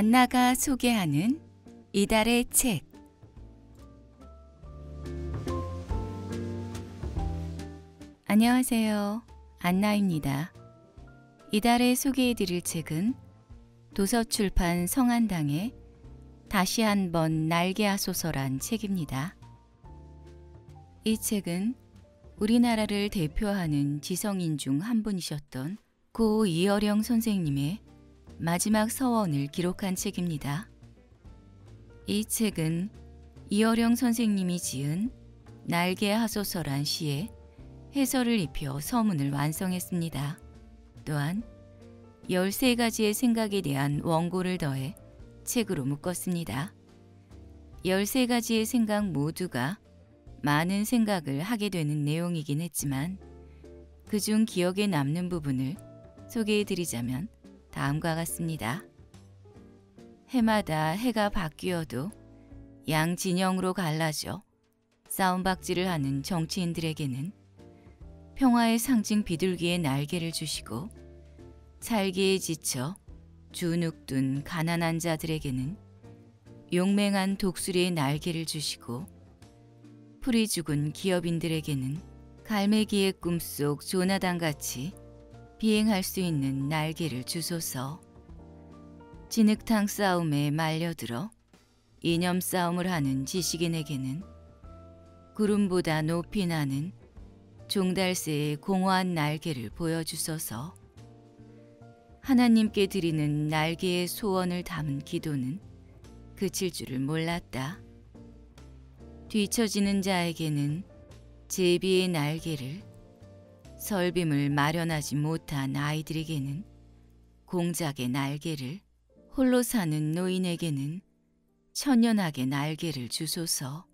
안나가 소개하는 이달의 책 안녕하세요. 안나입니다. 이달에 소개해 드릴 책은 도서출판 성한당의 다시 한번 날개 하소서란 책입니다. 이 책은 우리나라를 대표하는 지성인 중 한 분이셨던 고 이어령 선생님의 마지막 서원을 기록한 책입니다. 이 책은 이어령 선생님이 지은 날개 하소서란 시에 해설을 입혀 서문을 완성했습니다. 또한 13가지의 생각에 대한 원고를 더해 책으로 묶었습니다. 13가지의 생각 모두가 많은 생각을 하게 되는 내용이긴 했지만 그중 기억에 남는 부분을 소개해드리자면 다음과 같습니다. 해마다 해가 바뀌어도 양 진영으로 갈라져 싸움박질을 하는 정치인들에게는 평화의 상징 비둘기의 날개를 주시고 살기에 지쳐 주눅둔 가난한 자들에게는 용맹한 독수리의 날개를 주시고 풀이 죽은 기업인들에게는 갈매기의 꿈속 조나단같이 비행할 수 있는 날개를 주소서. 진흙탕 싸움에 말려들어 이념 싸움을 하는 지식인에게는 구름보다 높이 나는 종달새의 공허한 날개를 보여주소서. 하나님께 드리는 날개의 소원을 담은 기도는 그칠 줄을 몰랐다. 뒤처지는 자에게는 제비의 날개를 설빔을 마련하지 못한 아이들에게는 공작의 날개를 홀로 사는 노인에게는 천연하게 날개를 주소서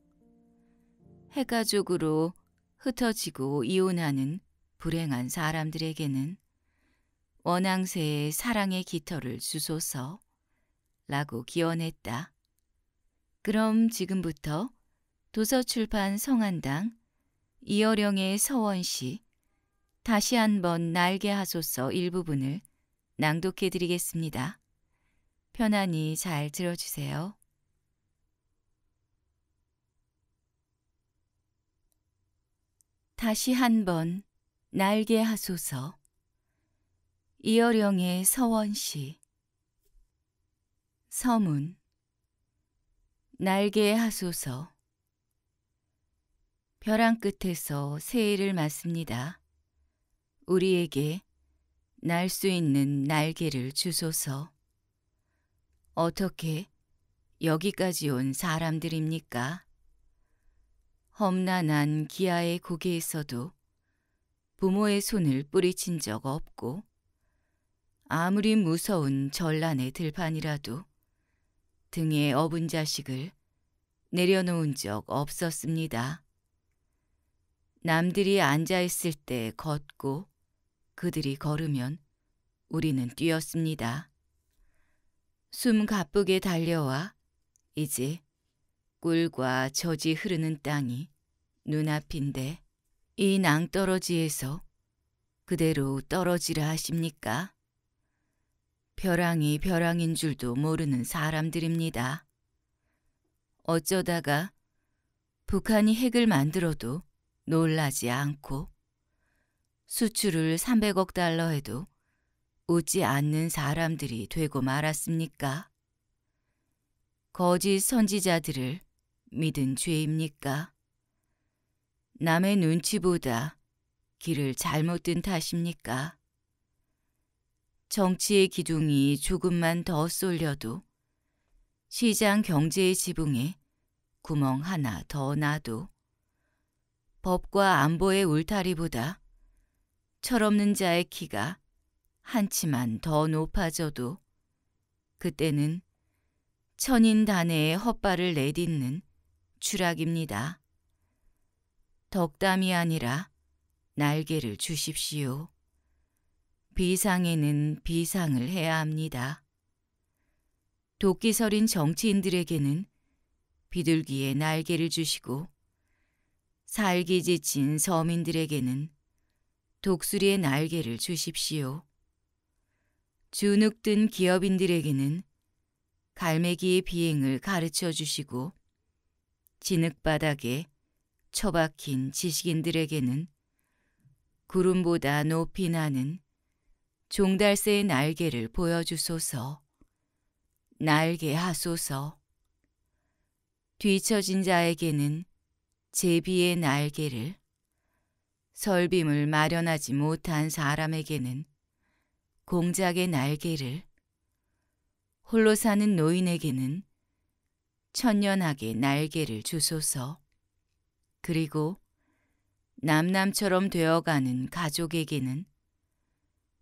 해가 족으로 흩어지고 이혼하는 불행한 사람들에게는 원앙새의 사랑의 깃털을 주소서 라고 기원했다. 그럼 지금부터 도서출판 성한당 이어령의 서원시 다시 한번 날개 하소서 일부분을 낭독해 드리겠습니다. 편안히 잘 들어주세요. 다시 한번 날개 하소서 이어령의 서원시 서문 날개 하소서 벼랑 끝에서 새해를 맞습니다. 우리에게 날 수 있는 날개를 주소서. 어떻게 여기까지 온 사람들입니까? 험난한 기아의 고개에서도 부모의 손을 뿌리친 적 없고 아무리 무서운 전란의 들판이라도 등에 업은 자식을 내려놓은 적 없었습니다. 남들이 앉아있을 때 걷고 그들이 걸으면 우리는 뛰었습니다. 숨 가쁘게 달려와 이제 꿀과 젖지 흐르는 땅이 눈앞인데 이 낭떠러지에서 그대로 떨어지라 하십니까? 벼랑이 벼랑인 줄도 모르는 사람들입니다. 어쩌다가 북한이 핵을 만들어도 놀라지 않고 수출을 300억 달러 해도 웃지 않는 사람들이 되고 말았습니까? 거짓 선지자들을 믿은 죄입니까? 남의 눈치보다 길을 잘못 든 탓입니까? 정치의 기둥이 조금만 더 쏠려도 시장 경제의 지붕에 구멍 하나 더 나도 법과 안보의 울타리보다 철없는 자의 키가 한치만 더 높아져도 그때는 천인 단의 헛발을 내딛는 추락입니다. 덕담이 아니라 날개를 주십시오. 비상에는 비상을 해야 합니다. 도끼 설인 정치인들에게는 비둘기의 날개를 주시고 살기 지친 서민들에게는 독수리의 날개를 주십시오. 주눅든 기업인들에게는 갈매기의 비행을 가르쳐 주시고 진흙바닥에 처박힌 지식인들에게는 구름보다 높이 나는 종달새의 날개를 보여주소서. 날개 하소서. 뒤처진 자에게는 제비의 날개를 설빔을 마련하지 못한 사람에게는 공작의 날개를, 홀로 사는 노인에게는 천년하게 날개를 주소서. 그리고 남남처럼 되어가는 가족에게는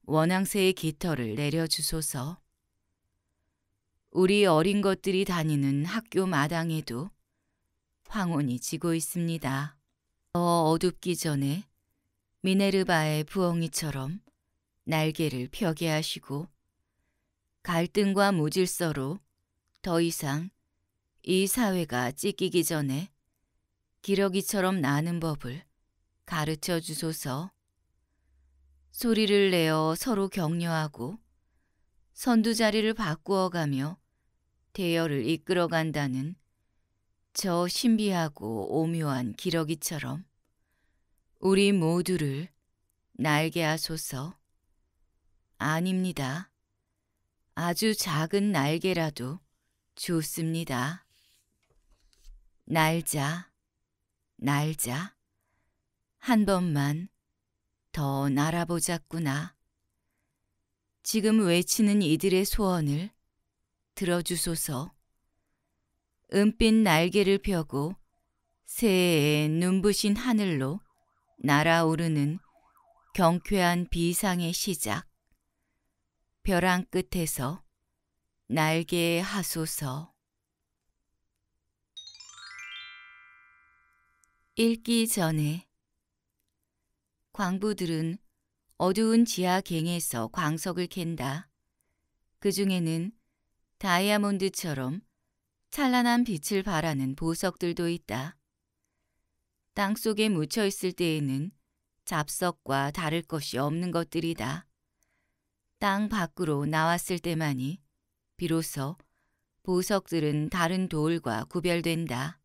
원앙새의 깃털을 내려주소서. 우리 어린 것들이 다니는 학교 마당에도 황혼이 지고 있습니다. 더 어둡기 전에 미네르바의 부엉이처럼 날개를 펴게 하시고 갈등과 무질서로 더 이상 이 사회가 찢기기 전에 기러기처럼 나는 법을 가르쳐 주소서 소리를 내어 서로 격려하고 선두자리를 바꾸어가며 대열을 이끌어간다는 저 신비하고 오묘한 기러기처럼 우리 모두를 날개 하소서. 아닙니다. 아주 작은 날개라도 좋습니다. 날자, 날자. 한 번만 더 날아보자꾸나. 지금 외치는 이들의 소원을 들어주소서. 은빛 날개를 펴고 새해에 눈부신 하늘로 날아오르는 경쾌한 비상의 시작. 벼랑 끝에서 날개에 하소서. 읽기 전에 광부들은 어두운 지하갱에서 광석을 캔다. 그 중에는 다이아몬드처럼 찬란한 빛을 발하는 보석들도 있다. 땅 속에 묻혀 있을 때에는 잡석과 다를 것이 없는 것들이다. 땅 밖으로 나왔을 때만이 비로소 보석들은 다른 돌과 구별된다.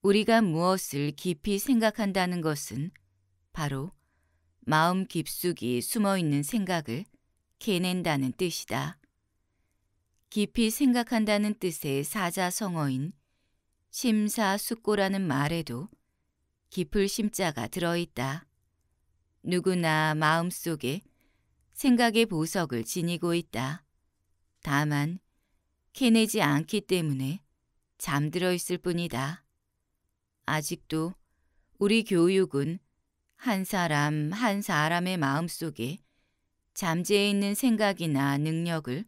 우리가 무엇을 깊이 생각한다는 것은 바로 마음 깊숙이 숨어 있는 생각을 캐낸다는 뜻이다. 깊이 생각한다는 뜻의 사자성어인 심사숙고라는 말에도 깊을 심자가 들어있다. 누구나 마음속에 생각의 보석을 지니고 있다. 다만 캐내지 않기 때문에 잠들어 있을 뿐이다. 아직도 우리 교육은 한 사람 한 사람의 마음속에 잠재해 있는 생각이나 능력을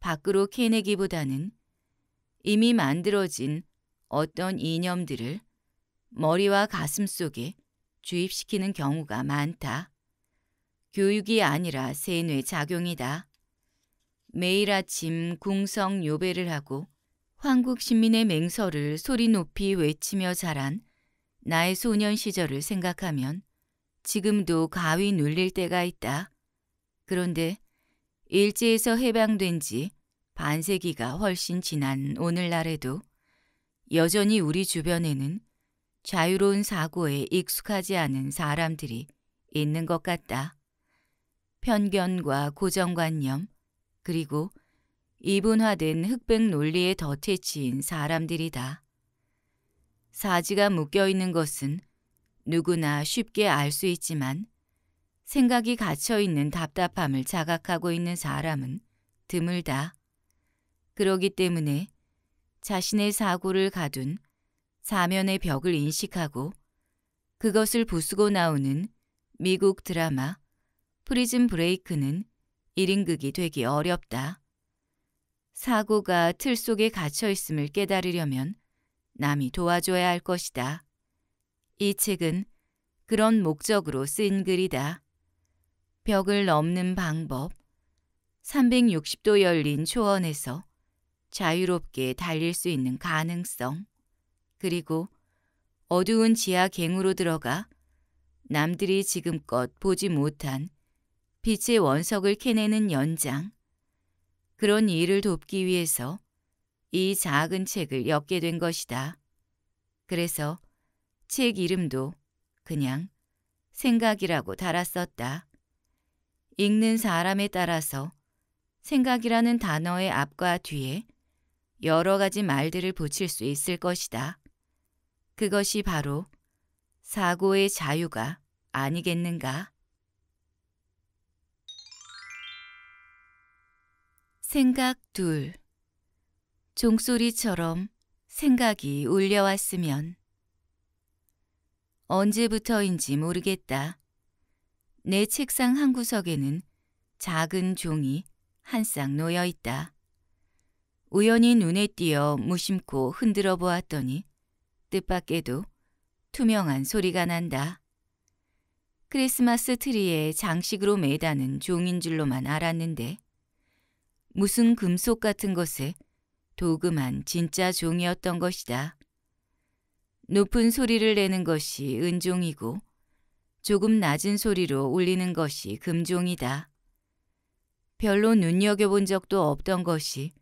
밖으로 캐내기보다는 이미 만들어진 어떤 이념들을 머리와 가슴 속에 주입시키는 경우가 많다. 교육이 아니라 세뇌 작용이다. 매일 아침 궁성 요배를 하고 황국 신민의 맹서를 소리 높이 외치며 자란 나의 소년 시절을 생각하면 지금도 가위 눌릴 때가 있다. 그런데 일제에서 해방된 지 반세기가 훨씬 지난 오늘날에도 여전히 우리 주변에는 자유로운 사고에 익숙하지 않은 사람들이 있는 것 같다. 편견과 고정관념, 그리고 이분화된 흑백 논리에 덧해치인 사람들이다. 사지가 묶여 있는 것은 누구나 쉽게 알 수 있지만 생각이 갇혀 있는 답답함을 자각하고 있는 사람은 드물다. 그러기 때문에 자신의 사고를 가둔 사면의 벽을 인식하고 그것을 부수고 나오는 미국 드라마 프리즌 브레이크는 1인극이 되기 어렵다. 사고가 틀 속에 갇혀 있음을 깨달으려면 남이 도와줘야 할 것이다. 이 책은 그런 목적으로 쓴 글이다. 벽을 넘는 방법 360도 열린 초원에서 자유롭게 달릴 수 있는 가능성 그리고 어두운 지하 갱으로 들어가 남들이 지금껏 보지 못한 빛의 원석을 캐내는 연장. 그런 일을 돕기 위해서 이 작은 책을 엮게 된 것이다. 그래서 책 이름도 그냥 생각이라고 달았었다. 읽는 사람에 따라서 생각이라는 단어의 앞과 뒤에 여러 가지 말들을 붙일 수 있을 것이다. 그것이 바로 사고의 자유가 아니겠는가? 생각 둘. 종소리처럼 생각이 울려왔으면 언제부터인지 모르겠다. 내 책상 한 구석에는 작은 종이 한 쌍 놓여 있다. 우연히 눈에 띄어 무심코 흔들어 보았더니 뜻밖에도 투명한 소리가 난다. 크리스마스 트리에 장식으로 매다는 종인 줄로만 알았는데 무슨 금속 같은 것에 도금한 진짜 종이었던 것이다. 높은 소리를 내는 것이 은종이고 조금 낮은 소리로 울리는 것이 금종이다. 별로 눈여겨본 적도 없던 것이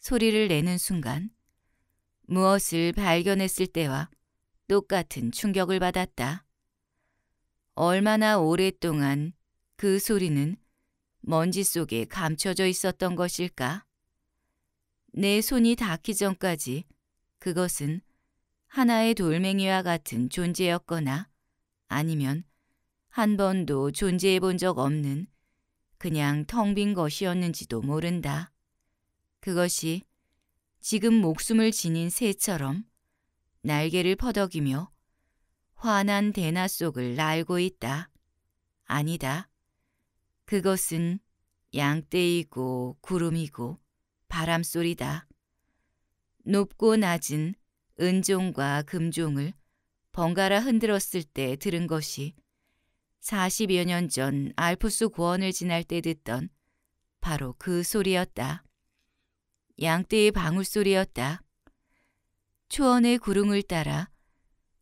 소리를 내는 순간 무엇을 발견했을 때와 똑같은 충격을 받았다. 얼마나 오랫동안 그 소리는 먼지 속에 감춰져 있었던 것일까? 내 손이 닿기 전까지 그것은 하나의 돌멩이와 같은 존재였거나 아니면 한 번도 존재해 본 적 없는 그냥 텅 빈 것이었는지도 모른다. 그것이 지금 목숨을 지닌 새처럼 날개를 퍼덕이며 환한 대나 속을 날고 있다. 아니다. 그것은 양떼이고 구름이고 바람소리다. 높고 낮은 은종과 금종을 번갈아 흔들었을 때 들은 것이 40여 년 전 알프스 고원을 지날 때 듣던 바로 그 소리였다. 양떼의 방울소리였다. 초원의 구름을 따라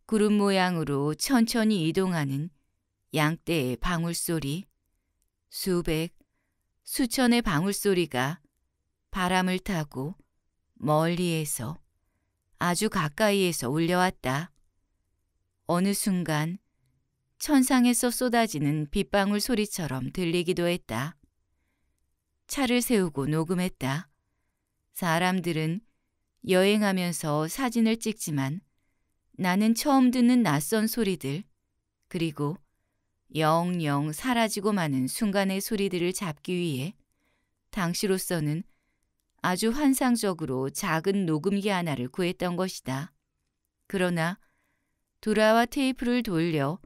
구름 모양으로 천천히 이동하는 양떼의 방울소리. 수백, 수천의 방울소리가 바람을 타고 멀리에서 아주 가까이에서 울려왔다. 어느 순간 천상에서 쏟아지는 빗방울 소리처럼 들리기도 했다. 차를 세우고 녹음했다. 사람들은 여행하면서 사진을 찍지만 나는 처음 듣는 낯선 소리들 그리고 영영 사라지고 마는 순간의 소리들을 잡기 위해 당시로서는 아주 환상적으로 작은 녹음기 하나를 구했던 것이다. 그러나 돌아와 테이프를 돌려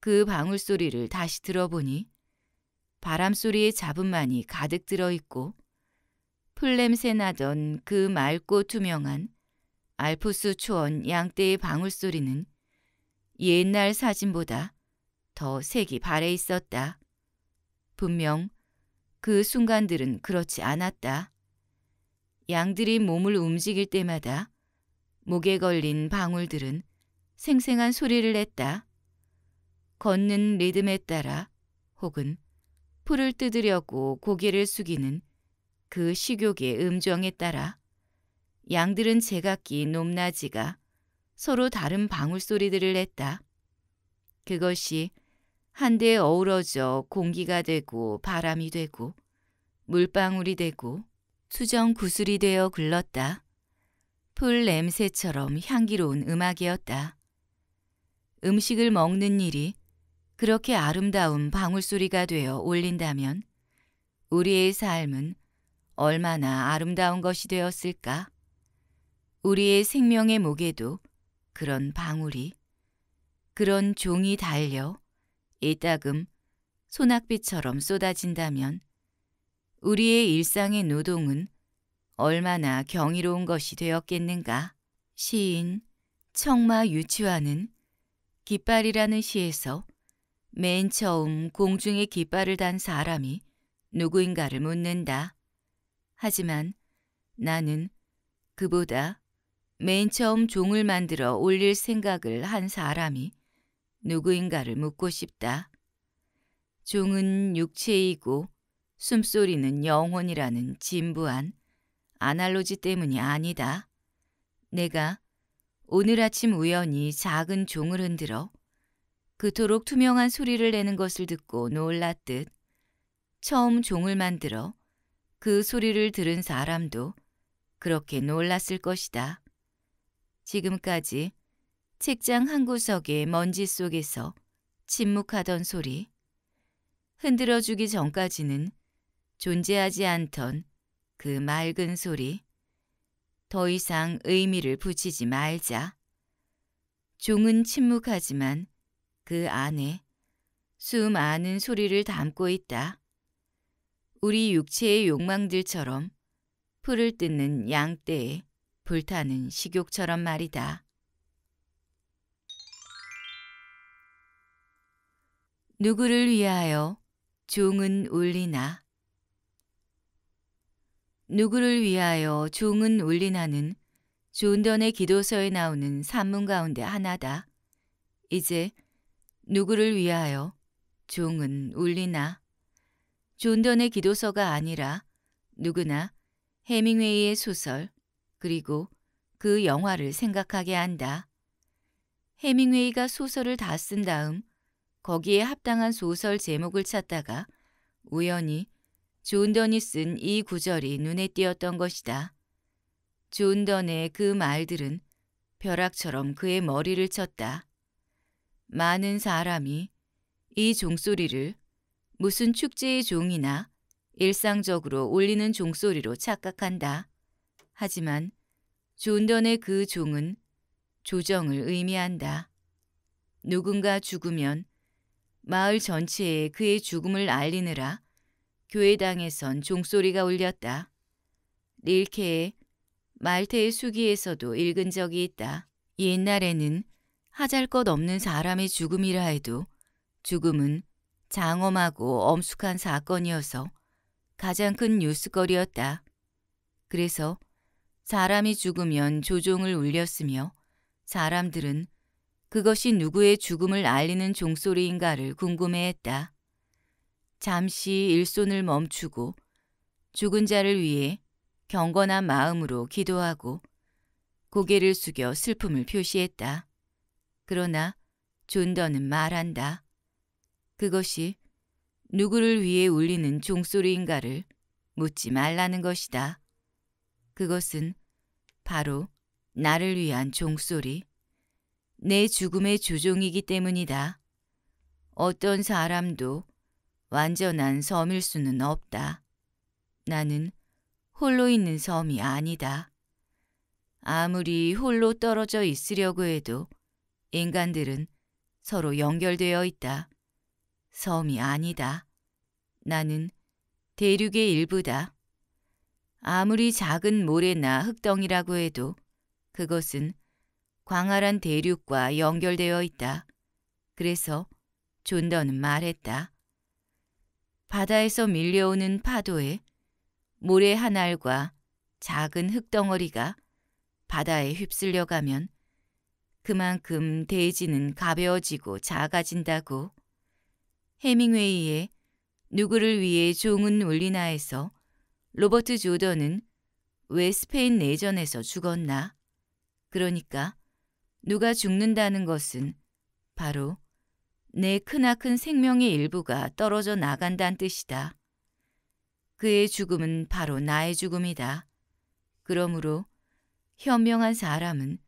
그 방울 소리를 다시 들어보니 바람 소리의 잡음만이 가득 들어있고 풀냄새 나던 그 맑고 투명한 알프스 초원 양떼의 방울소리는 옛날 사진보다 더 색이 바래 있었다. 분명 그 순간들은 그렇지 않았다. 양들이 몸을 움직일 때마다 목에 걸린 방울들은 생생한 소리를 냈다. 걷는 리듬에 따라 혹은 풀을 뜯으려고 고개를 숙이는 그 식욕의 음정에 따라 양들은 제각기 높낮이가 서로 다른 방울소리들을 냈다. 그것이 한데 어우러져 공기가 되고 바람이 되고 물방울이 되고 수정 구슬이 되어 굴렀다. 풀 냄새처럼 향기로운 음악이었다. 음식을 먹는 일이 그렇게 아름다운 방울소리가 되어 올린다면 우리의 삶은 얼마나 아름다운 것이 되었을까? 우리의 생명의 목에도 그런 방울이, 그런 종이 달려 이따금 소낙비처럼 쏟아진다면 우리의 일상의 노동은 얼마나 경이로운 것이 되었겠는가? 시인 청마 유치환는 깃발이라는 시에서 맨 처음 공중에 깃발을 단 사람이 누구인가를 묻는다. 하지만 나는 그보다 맨 처음 종을 만들어 올릴 생각을 한 사람이 누구인가를 묻고 싶다. 종은 육체이고 숨소리는 영혼이라는 진부한 아날로지 때문이 아니다. 내가 오늘 아침 우연히 작은 종을 흔들어 그토록 투명한 소리를 내는 것을 듣고 놀랐듯 처음 종을 만들어 그 소리를 들은 사람도 그렇게 놀랐을 것이다. 지금까지 책장 한 구석의 먼지 속에서 침묵하던 소리, 흔들어주기 전까지는 존재하지 않던 그 맑은 소리, 더 이상 의미를 붙이지 말자. 종은 침묵하지만 그 안에 수많은 소리를 담고 있다. 우리 육체의 욕망들처럼 풀을 뜯는 양떼에 불타는 식욕처럼 말이다. 누구를 위하여 종은 울리나 누구를 위하여 종은 울리나는 존던의 기도서에 나오는 산문 가운데 하나다. 이제 누구를 위하여 종은 울리나 존던의 기도서가 아니라 누구나 해밍웨이의 소설 그리고 그 영화를 생각하게 한다. 해밍웨이가 소설을 다 쓴 다음 거기에 합당한 소설 제목을 찾다가 우연히 존던이 쓴 이 구절이 눈에 띄었던 것이다. 존던의 그 말들은 벼락처럼 그의 머리를 쳤다. 많은 사람이 이 종소리를 무슨 축제의 종이나 일상적으로 울리는 종소리로 착각한다. 하지만 존던의 그 종은 조정을 의미한다. 누군가 죽으면 마을 전체에 그의 죽음을 알리느라 교회당에선 종소리가 울렸다. 릴케의 말태의 수기에서도 읽은 적이 있다. 옛날에는 하잘 것 없는 사람의 죽음이라 해도 죽음은 장엄하고 엄숙한 사건이어서 가장 큰 뉴스거리였다. 그래서 사람이 죽으면 조종을 울렸으며 사람들은 그것이 누구의 죽음을 알리는 종소리인가를 궁금해했다. 잠시 일손을 멈추고 죽은 자를 위해 경건한 마음으로 기도하고 고개를 숙여 슬픔을 표시했다. 그러나 존더는 말한다. 그것이 누구를 위해 울리는 종소리인가를 묻지 말라는 것이다. 그것은 바로 나를 위한 종소리, 내 죽음의 조종이기 때문이다. 어떤 사람도 완전한 섬일 수는 없다. 나는 홀로 있는 섬이 아니다. 아무리 홀로 떨어져 있으려고 해도 인간들은 서로 연결되어 있다. 섬이 아니다. 나는 대륙의 일부다. 아무리 작은 모래나 흙덩이라고 해도 그것은 광활한 대륙과 연결되어 있다. 그래서 존더는 말했다. 바다에서 밀려오는 파도에 모래 한 알과 작은 흙덩어리가 바다에 휩쓸려가면 그만큼 대지는 가벼워지고 작아진다고. 헤밍웨이의 누구를 위해 종은 울리나에서 로버트 조던은 왜 스페인 내전에서 죽었나? 그러니까 누가 죽는다는 것은 바로 내 크나큰 생명의 일부가 떨어져 나간다는 뜻이다. 그의 죽음은 바로 나의 죽음이다. 그러므로 현명한 사람은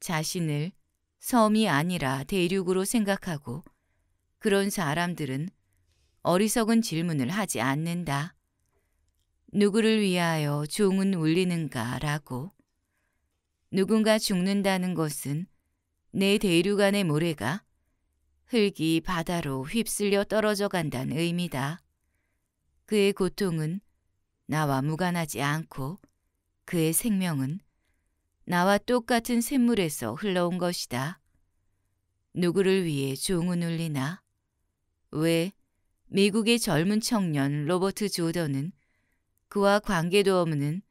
자신을 섬이 아니라 대륙으로 생각하고 그런 사람들은 어리석은 질문을 하지 않는다. 누구를 위하여 종은 울리는가라고. 누군가 죽는다는 것은 내 대륙간의 모래가 흙이 바다로 휩쓸려 떨어져 간다는 의미다. 그의 고통은 나와 무관하지 않고 그의 생명은 나와 똑같은 샘물에서 흘러온 것이다. 누구를 위해 종은 울리나? 왜 미국의 젊은 청년 로버트 조던은 그와 관계도 없는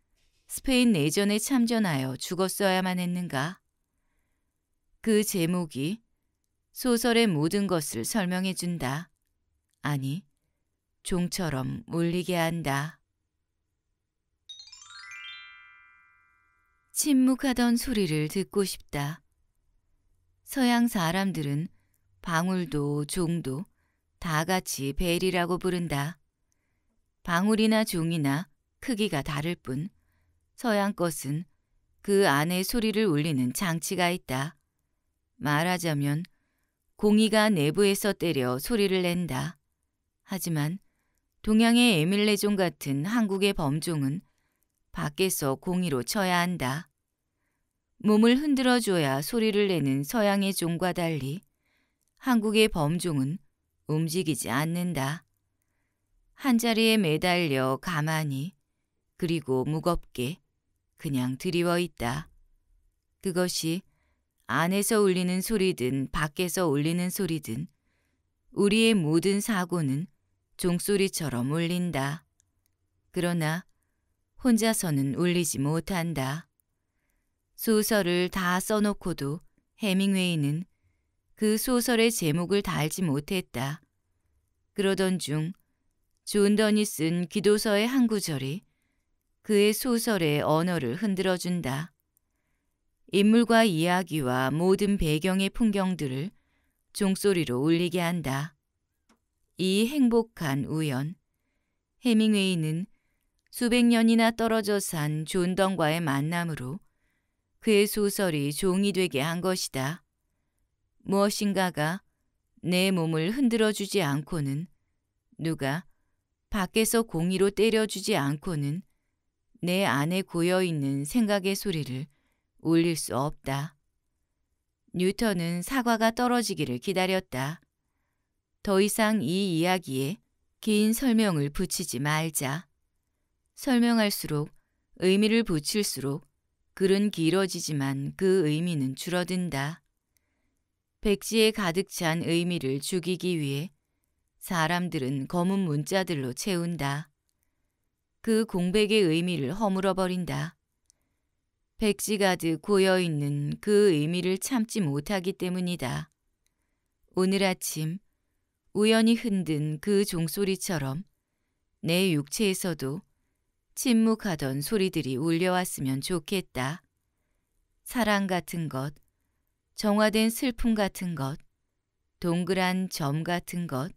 스페인 내전에 참전하여 죽었어야만 했는가? 그 제목이 소설의 모든 것을 설명해 준다. 아니, 종처럼 울리게 한다. 침묵하던 소리를 듣고 싶다. 서양 사람들은 방울도 종도 다 같이 벨이라고 부른다. 방울이나 종이나 크기가 다를 뿐 서양 것은 그 안에 소리를 울리는 장치가 있다. 말하자면 공이가 내부에서 때려 소리를 낸다. 하지만 동양의 에밀레종 같은 한국의 범종은 밖에서 공이로 쳐야 한다. 몸을 흔들어줘야 소리를 내는 서양의 종과 달리 한국의 범종은 움직이지 않는다. 한자리에 매달려 가만히 그리고 무겁게 그냥 드리워 있다. 그것이 안에서 울리는 소리든 밖에서 울리는 소리든 우리의 모든 사고는 종소리처럼 울린다. 그러나 혼자서는 울리지 못한다. 소설을 다 써놓고도 헤밍웨이는 그 소설의 제목을 다 알지 못했다. 그러던 중 존던이 쓴 기도서의 한 구절이 그의 소설의 언어를 흔들어준다. 인물과 이야기와 모든 배경의 풍경들을 종소리로 울리게 한다. 이 행복한 우연. 해밍웨이는 수백 년이나 떨어져 산 존던과의 만남으로 그의 소설이 종이 되게 한 것이다. 무엇인가가 내 몸을 흔들어주지 않고는 누가 밖에서 공의로 때려주지 않고는 내 안에 고여있는 생각의 소리를 울릴 수 없다. 뉴턴은 사과가 떨어지기를 기다렸다. 더 이상 이 이야기에 긴 설명을 붙이지 말자. 설명할수록 의미를 붙일수록 글은 길어지지만 그 의미는 줄어든다. 백지에 가득 찬 의미를 죽이기 위해 사람들은 검은 문자들로 채운다. 그 공백의 의미를 허물어 버린다. 백지 가득 고여 있는 그 의미를 참지 못하기 때문이다. 오늘 아침 우연히 흔든 그 종소리처럼 내 육체에서도 침묵하던 소리들이 울려왔으면 좋겠다. 사랑 같은 것, 정화된 슬픔 같은 것, 동그란 점 같은 것,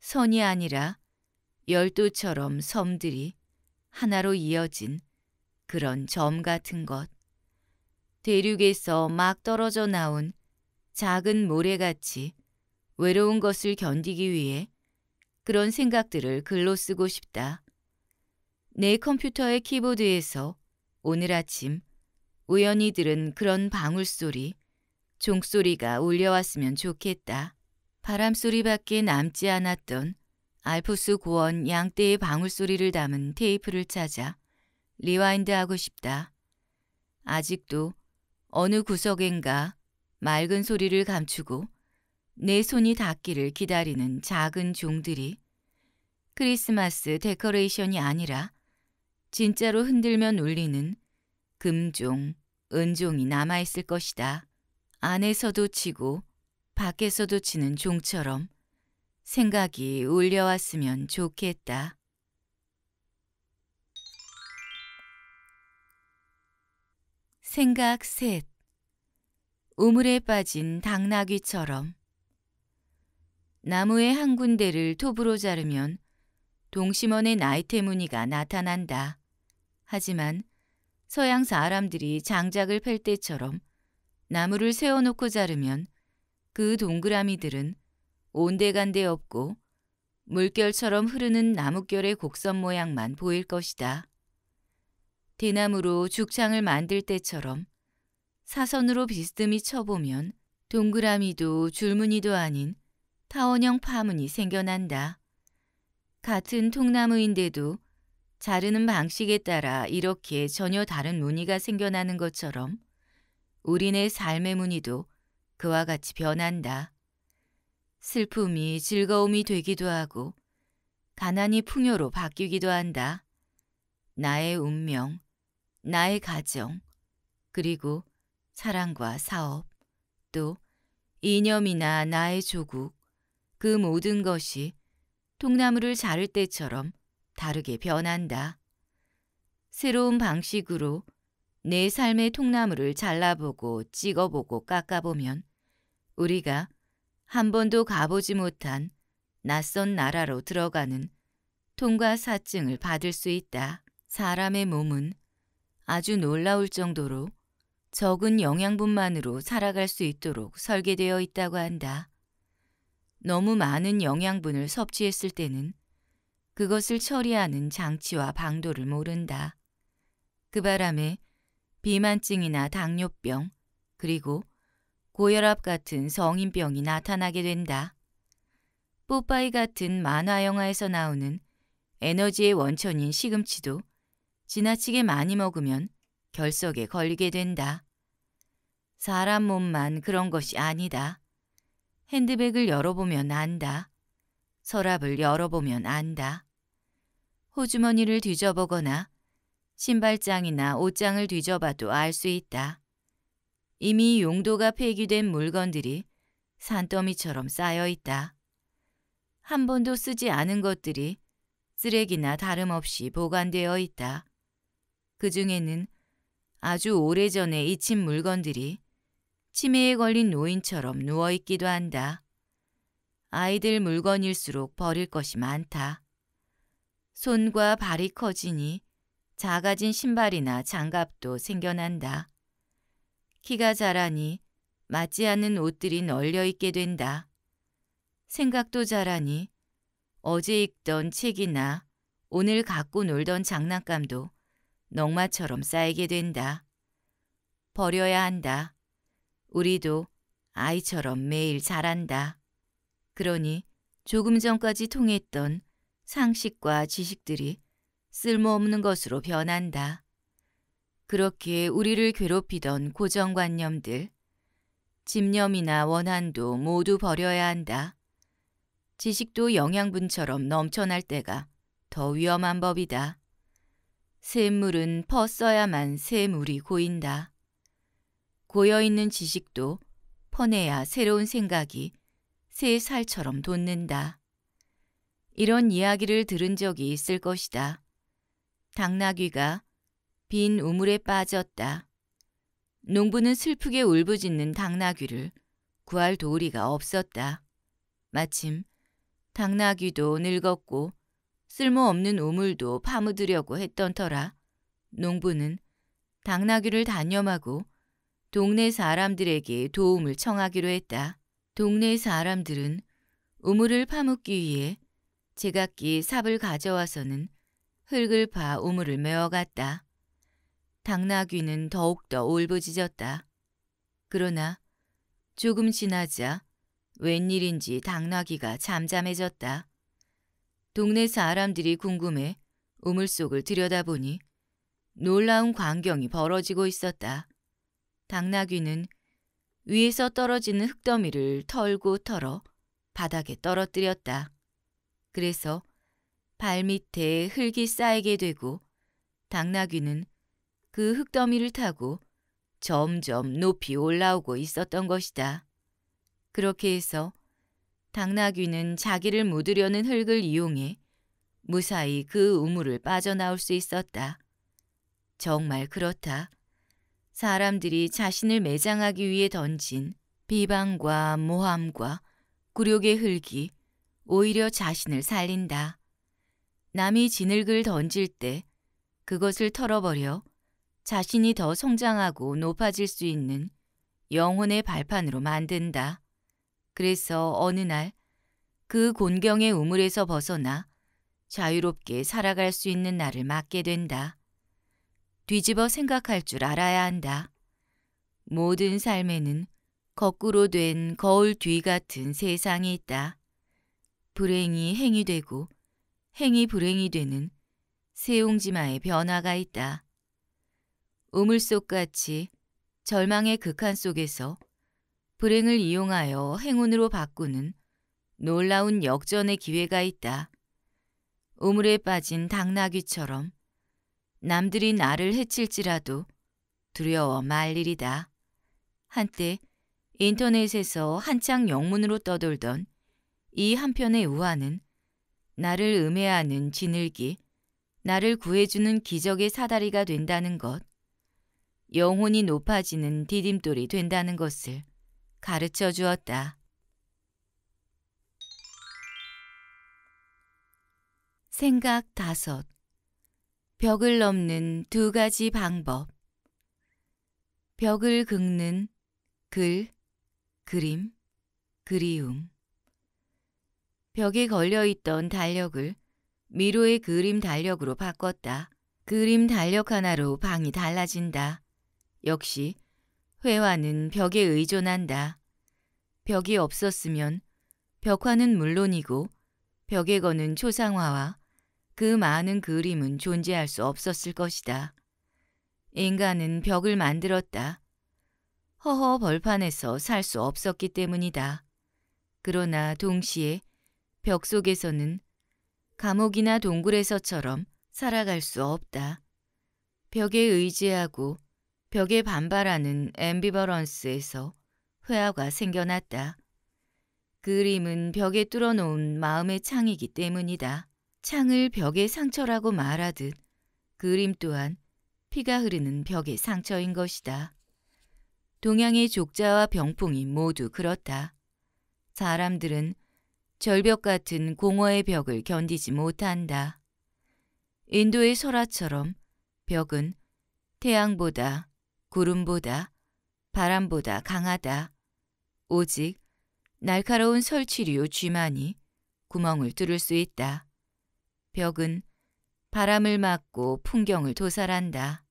선이 아니라 열두처럼 섬들이 하나로 이어진 그런 점 같은 것, 대륙에서 막 떨어져 나온 작은 모래같이 외로운 것을 견디기 위해 그런 생각들을 글로 쓰고 싶다. 내 컴퓨터의 키보드에서 오늘 아침 우연히 들은 그런 방울소리, 종소리가 울려왔으면 좋겠다. 바람소리밖에 남지 않았던 알프스 고원 양떼의 방울소리를 담은 테이프를 찾아 리와인드하고 싶다. 아직도 어느 구석엔가 맑은 소리를 감추고 내 손이 닿기를 기다리는 작은 종들이 크리스마스 데코레이션이 아니라 진짜로 흔들면 울리는 금종, 은종이 남아있을 것이다. 안에서도 치고 밖에서도 치는 종처럼 생각이 울려왔으면 좋겠다. 생각 셋. 우물에 빠진 당나귀처럼 나무의 한 군데를 톱으로 자르면 동심원의 나이테 무늬가 나타난다. 하지만 서양 사람들이 장작을 팰 때처럼 나무를 세워놓고 자르면 그 동그라미들은 온데간데 없고 물결처럼 흐르는 나뭇결의 곡선 모양만 보일 것이다. 대나무로 죽창을 만들 때처럼 사선으로 비스듬히 쳐보면 동그라미도 줄무늬도 아닌 타원형 파문이 생겨난다. 같은 통나무인데도 자르는 방식에 따라 이렇게 전혀 다른 무늬가 생겨나는 것처럼 우리네 삶의 무늬도 그와 같이 변한다. 슬픔이 즐거움이 되기도 하고 가난이 풍요로 바뀌기도 한다. 나의 운명, 나의 가정, 그리고 사랑과 사업, 또 이념이나 나의 조국, 그 모든 것이 통나무를 자를 때처럼 다르게 변한다. 새로운 방식으로 내 삶의 통나무를 잘라보고 찍어보고 깎아보면 우리가 한 번도 가보지 못한 낯선 나라로 들어가는 통과 사증을 받을 수 있다. 사람의 몸은 아주 놀라울 정도로 적은 영양분만으로 살아갈 수 있도록 설계되어 있다고 한다. 너무 많은 영양분을 섭취했을 때는 그것을 처리하는 장치와 방도를 모른다. 그 바람에 비만증이나 당뇨병, 그리고 고혈압 같은 성인병이 나타나게 된다. 뽀빠이 같은 만화 영화에서 나오는 에너지의 원천인 시금치도 지나치게 많이 먹으면 결석에 걸리게 된다. 사람 몸만 그런 것이 아니다. 핸드백을 열어보면 안다. 서랍을 열어보면 안다. 호주머니를 뒤져보거나 신발장이나 옷장을 뒤져봐도 알 수 있다. 이미 용도가 폐기된 물건들이 산더미처럼 쌓여 있다. 한 번도 쓰지 않은 것들이 쓰레기나 다름없이 보관되어 있다. 그 중에는 아주 오래전에 잊힌 물건들이 치매에 걸린 노인처럼 누워있기도 한다. 아이들 물건일수록 버릴 것이 많다. 손과 발이 커지니 작아진 신발이나 장갑도 생겨난다. 키가 자라니 맞지 않는 옷들이 널려 있게 된다. 생각도 자라니 어제 읽던 책이나 오늘 갖고 놀던 장난감도 넝마처럼 쌓이게 된다. 버려야 한다. 우리도 아이처럼 매일 자란다. 그러니 조금 전까지 통했던 상식과 지식들이 쓸모없는 것으로 변한다. 그렇게 우리를 괴롭히던 고정관념들, 집념이나 원한도 모두 버려야 한다. 지식도 영양분처럼 넘쳐날 때가 더 위험한 법이다. 샘물은 퍼써야만 샘물이 고인다. 고여있는 지식도 퍼내야 새로운 생각이 새 살처럼 돋는다. 이런 이야기를 들은 적이 있을 것이다. 당나귀가 빈 우물에 빠졌다. 농부는 슬프게 울부짖는 당나귀를 구할 도리가 없었다. 마침 당나귀도 늙었고 쓸모없는 우물도 파묻으려고 했던 터라 농부는 당나귀를 단념하고 동네 사람들에게 도움을 청하기로 했다. 동네 사람들은 우물을 파묻기 위해 제각기 삽을 가져와서는 흙을 파 우물을 메어갔다. 당나귀는 더욱더 울부짖었다. 그러나 조금 지나자 웬일인지 당나귀가 잠잠해졌다. 동네 사람들이 궁금해 우물 속을 들여다보니 놀라운 광경이 벌어지고 있었다. 당나귀는 위에서 떨어지는 흙더미를 털고 털어 바닥에 떨어뜨렸다. 그래서 발밑에 흙이 쌓이게 되고 당나귀는 그 흙더미를 타고 점점 높이 올라오고 있었던 것이다. 그렇게 해서 당나귀는 자기를 묻으려는 흙을 이용해 무사히 그 우물을 빠져나올 수 있었다. 정말 그렇다. 사람들이 자신을 매장하기 위해 던진 비방과 모함과 굴욕의 흙이 오히려 자신을 살린다. 남이 진흙을 던질 때 그것을 털어버려 자신이 더 성장하고 높아질 수 있는 영혼의 발판으로 만든다. 그래서 어느 날 그 곤경의 우물에서 벗어나 자유롭게 살아갈 수 있는 날을 맞게 된다. 뒤집어 생각할 줄 알아야 한다. 모든 삶에는 거꾸로 된 거울 뒤 같은 세상이 있다. 불행이 행위되고 행이 불행이 되는 세옹지마의 변화가 있다. 우물속같이 절망의 극한 속에서 불행을 이용하여 행운으로 바꾸는 놀라운 역전의 기회가 있다. 우물에 빠진 당나귀처럼 남들이 나를 해칠지라도 두려워 말 일이다. 한때 인터넷에서 한창 영문으로 떠돌던 이 한편의 우화는 나를 음해하는 지늘기, 나를 구해주는 기적의 사다리가 된다는 것, 영혼이 높아지는 디딤돌이 된다는 것을 가르쳐 주었다. 생각 다섯 벽을 넘는 두 가지 방법 벽을 긁는 글, 그림, 그리움 벽에 걸려있던 달력을 미로의 그림 달력으로 바꿨다. 그림 달력 하나로 방이 달라진다. 역시 회화는 벽에 의존한다. 벽이 없었으면 벽화는 물론이고 벽에 거는 초상화와 그 많은 그림은 존재할 수 없었을 것이다. 인간은 벽을 만들었다. 허허 벌판에서 살 수 없었기 때문이다. 그러나 동시에 벽 속에서는 감옥이나 동굴에서처럼 살아갈 수 없다. 벽에 의지하고 벽에 반발하는 앰비버런스에서 회화가 생겨났다. 그 그림은 벽에 뚫어놓은 마음의 창이기 때문이다. 창을 벽의 상처라고 말하듯 그림 또한 피가 흐르는 벽의 상처인 것이다. 동양의 족자와 병풍이 모두 그렇다. 사람들은 절벽 같은 공허의 벽을 견디지 못한다. 인도의 설화처럼 벽은 태양보다 구름보다 바람보다 강하다. 오직 날카로운 설치류 쥐만이 구멍을 뚫을 수 있다. 벽은 바람을 막고 풍경을 도살한다.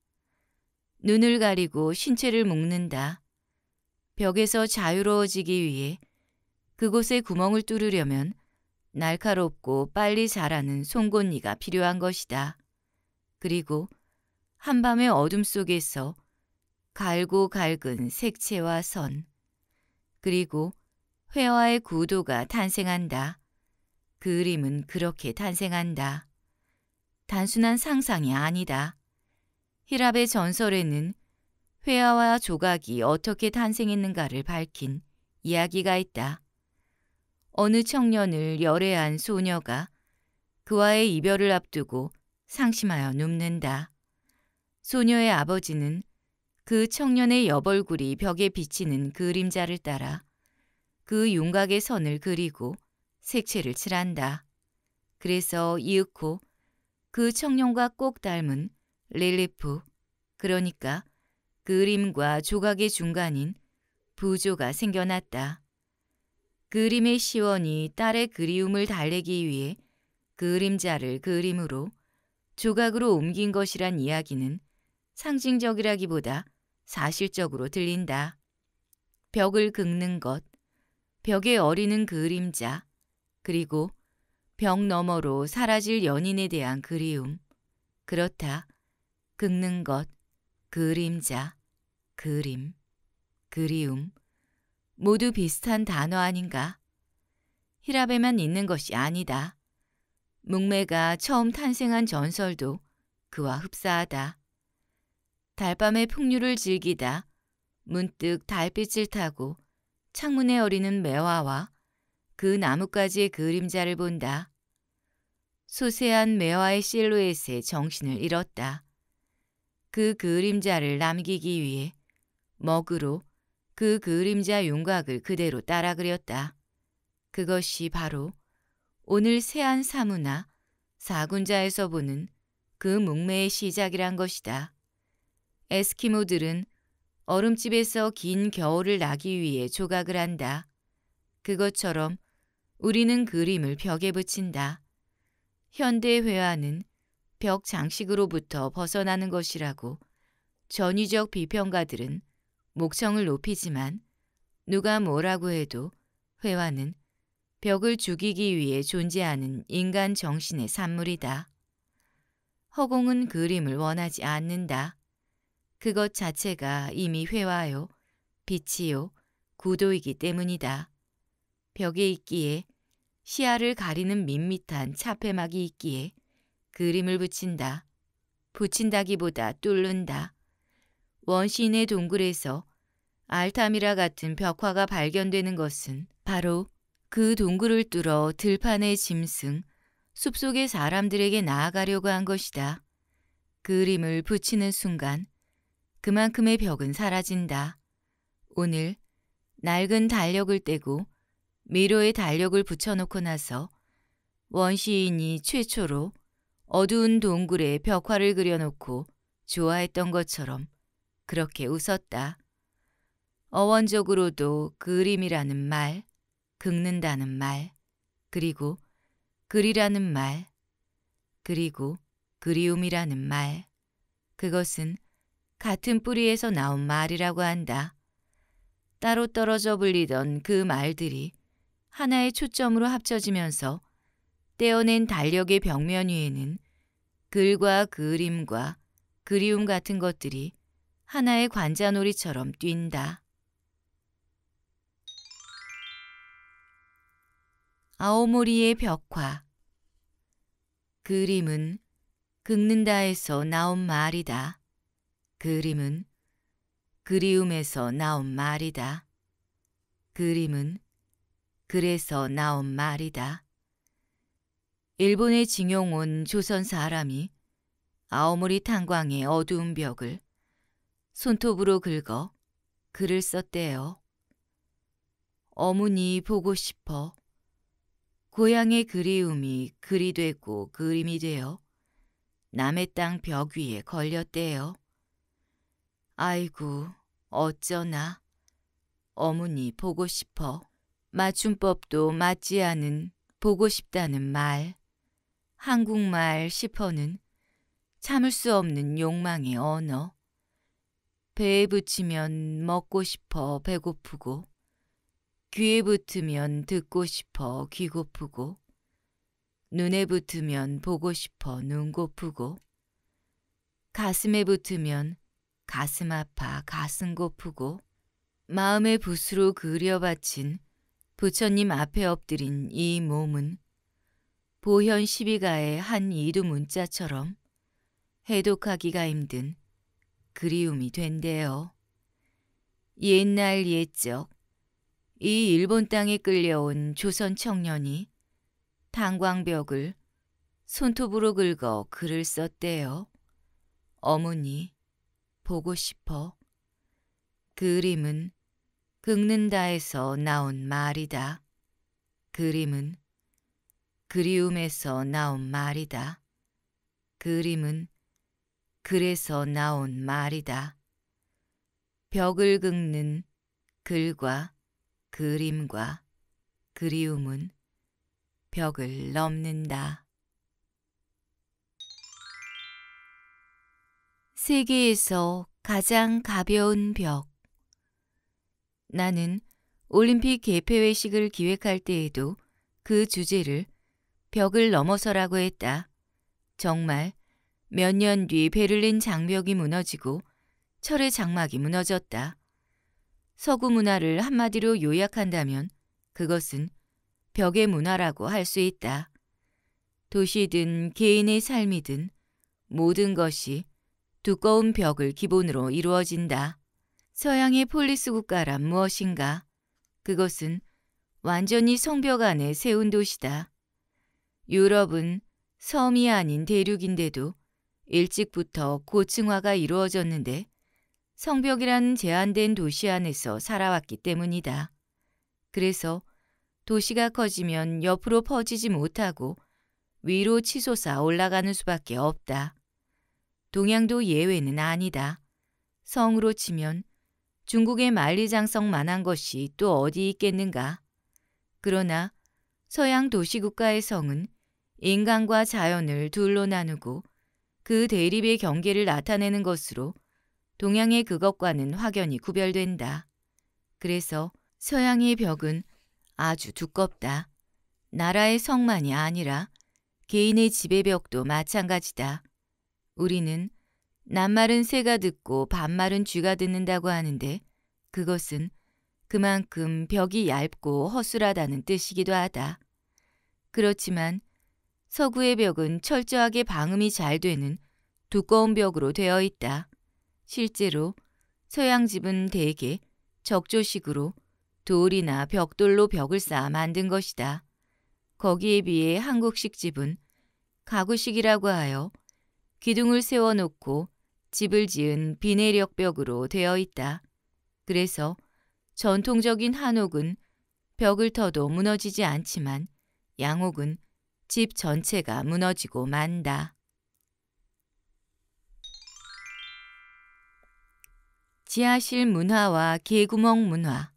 눈을 가리고 신체를 묶는다. 벽에서 자유로워지기 위해 그곳에 구멍을 뚫으려면 날카롭고 빨리 자라는 송곳니가 필요한 것이다. 그리고 한밤의 어둠 속에서 갈고 갈근 색채와 선, 그리고 회화의 구도가 탄생한다. 그 그림은 그렇게 탄생한다. 단순한 상상이 아니다. 히랍의 전설에는 회화와 조각이 어떻게 탄생했는가를 밝힌 이야기가 있다. 어느 청년을 열애한 소녀가 그와의 이별을 앞두고 상심하여 눕는다. 소녀의 아버지는 그 청년의 여벌굴이 벽에 비치는 그림자를 따라 그 윤곽의 선을 그리고 색채를 칠한다. 그래서 이윽고 그 청년과 꼭 닮은 릴리프, 그러니까 그림과 조각의 중간인 부조가 생겨났다. 그림의 시원이 딸의 그리움을 달래기 위해 그림자를 그림으로 조각으로 옮긴 것이란 이야기는 상징적이라기보다 사실적으로 들린다. 벽을 긁는 것, 벽에 어리는 그림자, 그리고 벽 너머로 사라질 연인에 대한 그리움. 그렇다. 긁는 것, 그림자, 그림, 그리움. 모두 비슷한 단어 아닌가? 히랍에만 있는 것이 아니다. 묵매가 처음 탄생한 전설도 그와 흡사하다. 달밤의 풍류를 즐기다 문득 달빛을 타고 창문에 어리는 매화와 그 나뭇가지의 그림자를 본다. 소세한 매화의 실루엣에 정신을 잃었다. 그 그림자를 남기기 위해 먹으로 그 그림자 윤곽을 그대로 따라 그렸다. 그것이 바로 오늘 세안 사무나 사군자에서 보는 그 묵매의 시작이란 것이다. 에스키모들은 얼음집에서 긴 겨울을 나기 위해 조각을 한다. 그것처럼 우리는 그림을 벽에 붙인다. 현대 회화는 벽 장식으로부터 벗어나는 것이라고 전위적 비평가들은 목청을 높이지만 누가 뭐라고 해도 회화는 벽을 죽이기 위해 존재하는 인간 정신의 산물이다. 허공은 그림을 원하지 않는다. 그것 자체가 이미 회화요, 빛이요, 구도이기 때문이다. 벽에 있기에 시야를 가리는 밋밋한 차폐막이 있기에 그림을 붙인다. 붙인다기보다 뚫는다. 원시인의 동굴에서 알타미라 같은 벽화가 발견되는 것은 바로 그 동굴을 뚫어 들판의 짐승, 숲속의 사람들에게 나아가려고 한 것이다. 그림을 붙이는 순간 그만큼의 벽은 사라진다. 오늘 낡은 달력을 떼고 미로에 달력을 붙여놓고 나서 원시인이 최초로 어두운 동굴에 벽화를 그려놓고 좋아했던 것처럼 그렇게 웃었다. 어원적으로도 그림이라는 말, 긁는다는 말, 그리고 그리라는 말, 그리고 그리움이라는 말, 그것은 같은 뿌리에서 나온 말이라고 한다. 따로 떨어져 불리던 그 말들이 하나의 초점으로 합쳐지면서 떼어낸 달력의 벽면 위에는 글과 그림과 그리움 같은 것들이 하나의 관자놀이처럼 뛴다. 아오모리의 벽화 그림은 긁는다에서 나온 말이다. 그림은 그리움에서 나온 말이다. 그림은 그래서 나온 말이다. 일본의 징용온 조선 사람이 아오모리 탄광의 어두운 벽을 손톱으로 긁어 글을 썼대요. 어머니 보고 싶어. 고향의 그리움이 글이 되고 그림이 되어 남의 땅 벽 위에 걸렸대요. 아이고 어쩌나. 어머니 보고 싶어. 맞춤법도 맞지 않은 보고 싶다는 말. 한국말 싶어는 참을 수 없는 욕망의 언어. 배에 붙이면 먹고 싶어 배고프고 귀에 붙으면 듣고 싶어 귀고프고 눈에 붙으면 보고 싶어 눈고프고 가슴에 붙으면 가슴 아파 가슴 고프고 마음의 붓으로 그려 바친 부처님 앞에 엎드린 이 몸은 보현 시비가의 한 이두 문자처럼 해독하기가 힘든 그리움이 된대요. 옛날 옛적 이 일본 땅에 끌려온 조선 청년이 탄광벽을 손톱으로 긁어 글을 썼대요. 어머니, 보고 싶어. 그림은 긁는다에서 나온 말이다. 그림은 그리움에서 나온 말이다. 그림은 그래서 나온 말이다. 벽을 긁는 글과 그림과 그리움은 벽을 넘는다. 세계에서 가장 가벼운 벽. 나는 올림픽 개폐회식을 기획할 때에도 그 주제를 벽을 넘어서라고 했다. 정말 몇년뒤 베를린 장벽이 무너지고 철의 장막이 무너졌다. 서구 문화를 한마디로 요약한다면 그것은 벽의 문화라고 할 수 있다. 도시든 개인의 삶이든 모든 것이 두꺼운 벽을 기본으로 이루어진다. 서양의 폴리스 국가란 무엇인가? 그것은 완전히 성벽 안에 세운 도시다. 유럽은 섬이 아닌 대륙인데도 일찍부터 고층화가 이루어졌는데 성벽이라는 제한된 도시 안에서 살아왔기 때문이다. 그래서 도시가 커지면 옆으로 퍼지지 못하고 위로 치솟아 올라가는 수밖에 없다. 동양도 예외는 아니다. 성으로 치면 중국의 만리장성만한 것이 또 어디 있겠는가. 그러나 서양 도시국가의 성은 인간과 자연을 둘로 나누고 그 대립의 경계를 나타내는 것으로 동양의 그것과는 확연히 구별된다. 그래서 서양의 벽은 아주 두껍다. 나라의 성만이 아니라 개인의 집의 벽도 마찬가지다. 우리는 낱말은 새가 듣고 반말은 쥐가 듣는다고 하는데 그것은 그만큼 벽이 얇고 허술하다는 뜻이기도 하다. 그렇지만 서구의 벽은 철저하게 방음이 잘 되는 두꺼운 벽으로 되어 있다. 실제로 서양 집은 대개 적조식으로 돌이나 벽돌로 벽을 쌓아 만든 것이다. 거기에 비해 한국식 집은 가구식이라고 하여 기둥을 세워놓고 집을 지은 비내력 벽으로 되어 있다. 그래서 전통적인 한옥은 벽을 터도 무너지지 않지만 양옥은 집 전체가 무너지고 만다. 지하실 문화와 개구멍 문화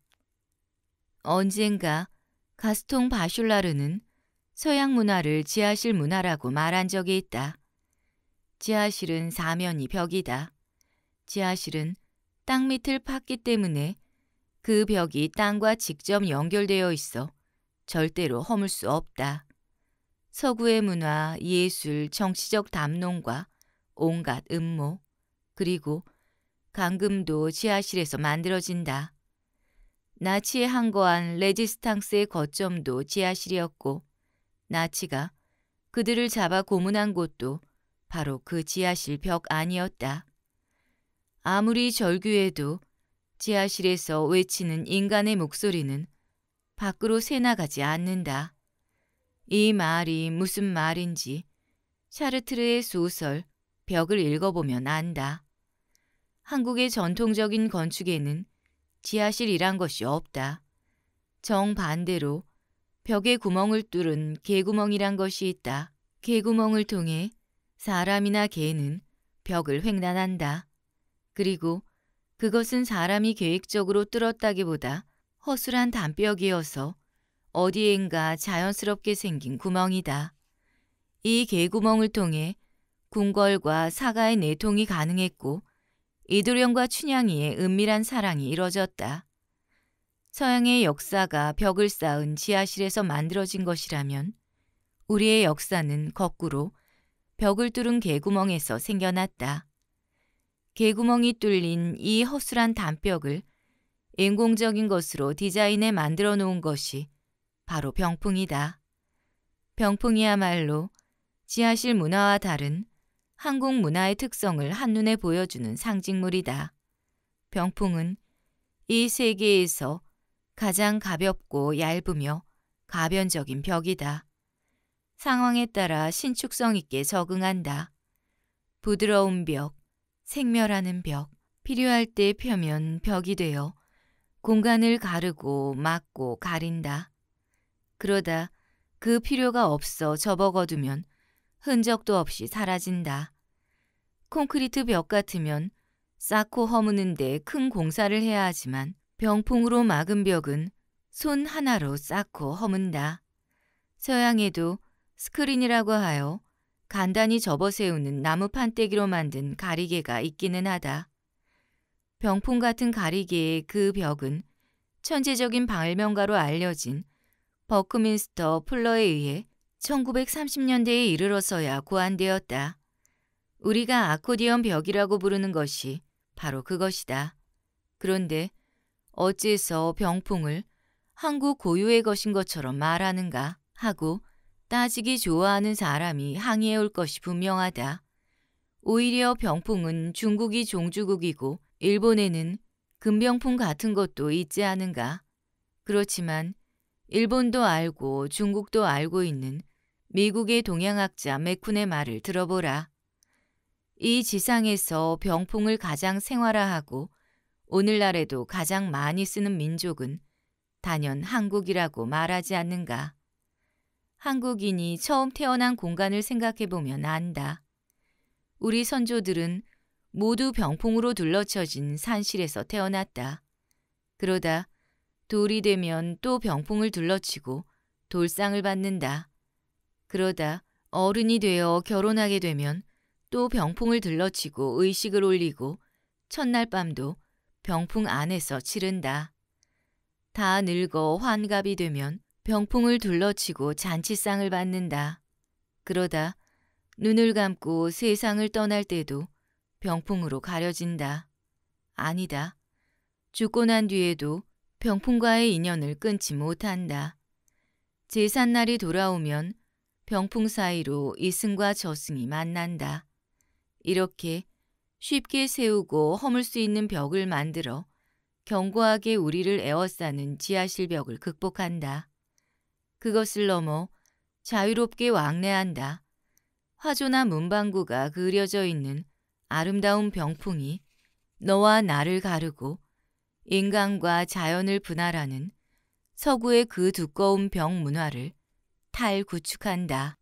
언젠가 가스통 바슐라르는 서양 문화를 지하실 문화라고 말한 적이 있다. 지하실은 사면이 벽이다. 지하실은 땅 밑을 팠기 때문에 그 벽이 땅과 직접 연결되어 있어 절대로 허물 수 없다. 서구의 문화, 예술, 정치적 담론과 온갖 음모, 그리고 강금도 지하실에서 만들어진다. 나치의 항거한 레지스탕스의 거점도 지하실이었고 나치가 그들을 잡아 고문한 곳도 바로 그 지하실 벽아니었다 아무리 절규해도 지하실에서 외치는 인간의 목소리는 밖으로 새나가지 않는다. 이 말이 무슨 말인지 샤르트르의 소설 벽을 읽어보면 안다. 한국의 전통적인 건축에는 지하실이란 것이 없다. 정반대로 벽에 구멍을 뚫은 개구멍이란 것이 있다. 개구멍을 통해 사람이나 개는 벽을 횡단한다. 그리고 그것은 사람이 계획적으로 뚫었다기보다 허술한 담벽이어서 어디엔가 자연스럽게 생긴 구멍이다. 이 개구멍을 통해 궁궐과 사가의 내통이 가능했고 이도령과 춘향이의 은밀한 사랑이 이뤄졌다. 서양의 역사가 벽을 쌓은 지하실에서 만들어진 것이라면 우리의 역사는 거꾸로 벽을 뚫은 개구멍에서 생겨났다. 개구멍이 뚫린 이 허술한 담벽을 인공적인 것으로 디자인해 만들어 놓은 것이 바로 병풍이다. 병풍이야말로 지하실 문화와 다른 한국 문화의 특성을 한눈에 보여주는 상징물이다. 병풍은 이 세계에서 가장 가볍고 얇으며 가변적인 벽이다. 상황에 따라 신축성 있게 적응한다. 부드러운 벽, 생멸하는 벽, 필요할 때 펴면 벽이 되어 공간을 가르고 막고 가린다. 그러다 그 필요가 없어 접어거두면 흔적도 없이 사라진다. 콘크리트 벽 같으면 쌓고 허무는데 큰 공사를 해야 하지만 병풍으로 막은 벽은 손 하나로 쌓고 허문다. 서양에도 스크린이라고 하여 간단히 접어 세우는 나무 판때기로 만든 가리개가 있기는 하다. 병풍 같은 가리개의 그 벽은 천재적인 발명가로 알려진 버크민스터 플러에 의해 1930년대에 이르러서야 고안되었다. 우리가 아코디언 벽이라고 부르는 것이 바로 그것이다. 그런데 어째서 병풍을 한국 고유의 것인 것처럼 말하는가 하고 따지기 좋아하는 사람이 항의해 올 것이 분명하다. 오히려 병풍은 중국이 종주국이고 일본에는 금병풍 같은 것도 있지 않은가. 그렇지만 일본도 알고 중국도 알고 있는 미국의 동양학자 맥쿤의 말을 들어보라. 이 지상에서 병풍을 가장 생활화하고 오늘날에도 가장 많이 쓰는 민족은 단연 한국이라고 말하지 않는가. 한국인이 처음 태어난 공간을 생각해보면 안다. 우리 선조들은 모두 병풍으로 둘러쳐진 산실에서 태어났다. 그러다 돌이 되면 또 병풍을 둘러치고 돌상을 받는다. 그러다 어른이 되어 결혼하게 되면 또 병풍을 둘러치고 의식을 올리고 첫날 밤도 병풍 안에서 치른다. 다 늙어 환갑이 되면 병풍을 둘러치고 잔치상을 받는다. 그러다 눈을 감고 세상을 떠날 때도 병풍으로 가려진다. 아니다. 죽고 난 뒤에도 병풍과의 인연을 끊지 못한다. 제삿날이 돌아오면 병풍 사이로 이승과 저승이 만난다. 이렇게 쉽게 세우고 허물 수 있는 벽을 만들어 견고하게 우리를 에워싸는 지하실 벽을 극복한다. 그것을 넘어 자유롭게 왕래한다. 화조나 문방구가 그려져 있는 아름다운 병풍이 너와 나를 가르고 인간과 자연을 분할하는 서구의 그 두꺼운 병 문화를 탈구축한다.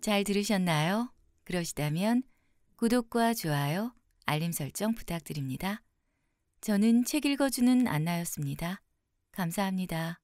잘 들으셨나요? 그러시다면 구독과 좋아요, 알림 설정 부탁드립니다. 저는 책 읽어주는 안나였습니다. 감사합니다.